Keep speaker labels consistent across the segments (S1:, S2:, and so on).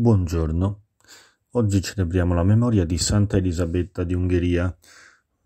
S1: Buongiorno, oggi celebriamo la memoria di Santa Elisabetta di Ungheria,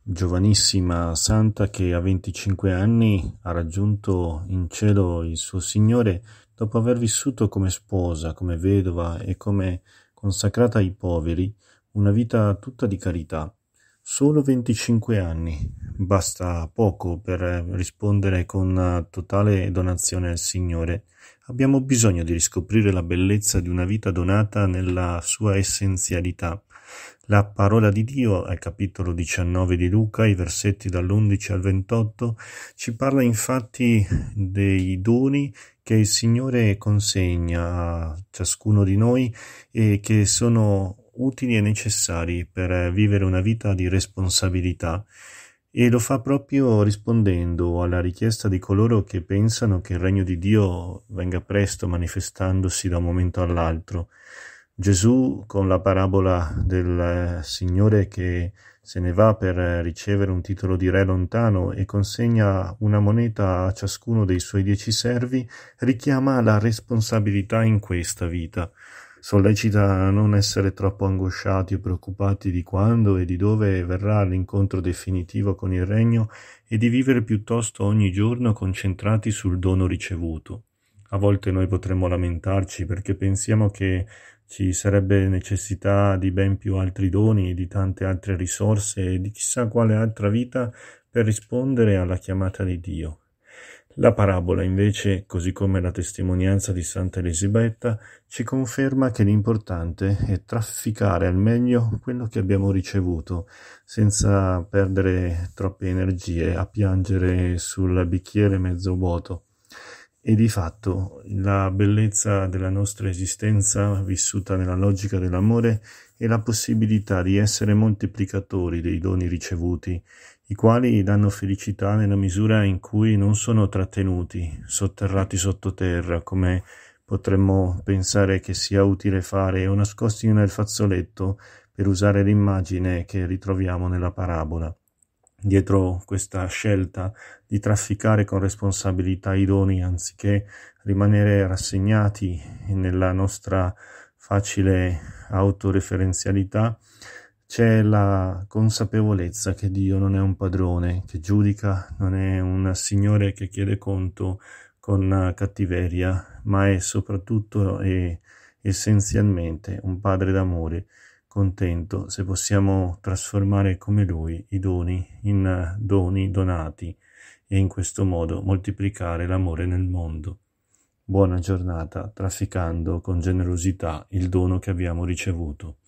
S1: giovanissima santa che a 25 anni ha raggiunto in cielo il suo Signore dopo aver vissuto come sposa, come vedova e come consacrata ai poveri una vita tutta di carità. Solo 25 anni, basta poco per eh, rispondere con eh, totale donazione al Signore. Abbiamo bisogno di riscoprire la bellezza di una vita donata nella sua essenzialità. La parola di Dio, al capitolo 19 di Luca, i versetti dall'11 al 28, ci parla infatti dei doni che il Signore consegna a ciascuno di noi e che sono utili e necessari per eh, vivere una vita di responsabilità e lo fa proprio rispondendo alla richiesta di coloro che pensano che il regno di Dio venga presto manifestandosi da un momento all'altro. Gesù con la parabola del Signore che se ne va per ricevere un titolo di re lontano e consegna una moneta a ciascuno dei suoi dieci servi, richiama la responsabilità in questa vita sollecita a non essere troppo angosciati o preoccupati di quando e di dove verrà l'incontro definitivo con il Regno e di vivere piuttosto ogni giorno concentrati sul dono ricevuto. A volte noi potremmo lamentarci perché pensiamo che ci sarebbe necessità di ben più altri doni, di tante altre risorse e di chissà quale altra vita per rispondere alla chiamata di Dio. La parabola invece, così come la testimonianza di santa Elisabetta, ci conferma che l'importante è trafficare al meglio quello che abbiamo ricevuto, senza perdere troppe energie a piangere sul bicchiere mezzo vuoto. E di fatto la bellezza della nostra esistenza vissuta nella logica dell'amore è la possibilità di essere moltiplicatori dei doni ricevuti, i quali danno felicità nella misura in cui non sono trattenuti, sotterrati sottoterra, come potremmo pensare che sia utile fare o nascosti nel fazzoletto per usare l'immagine che ritroviamo nella parabola dietro questa scelta di trafficare con responsabilità i doni anziché rimanere rassegnati nella nostra facile autoreferenzialità, c'è la consapevolezza che Dio non è un padrone che giudica, non è un signore che chiede conto con cattiveria, ma è soprattutto e essenzialmente un padre d'amore contento se possiamo trasformare come lui i doni in eh, doni donati e in questo modo moltiplicare l'amore nel mondo. Buona giornata, trafficando con generosità il dono che abbiamo ricevuto.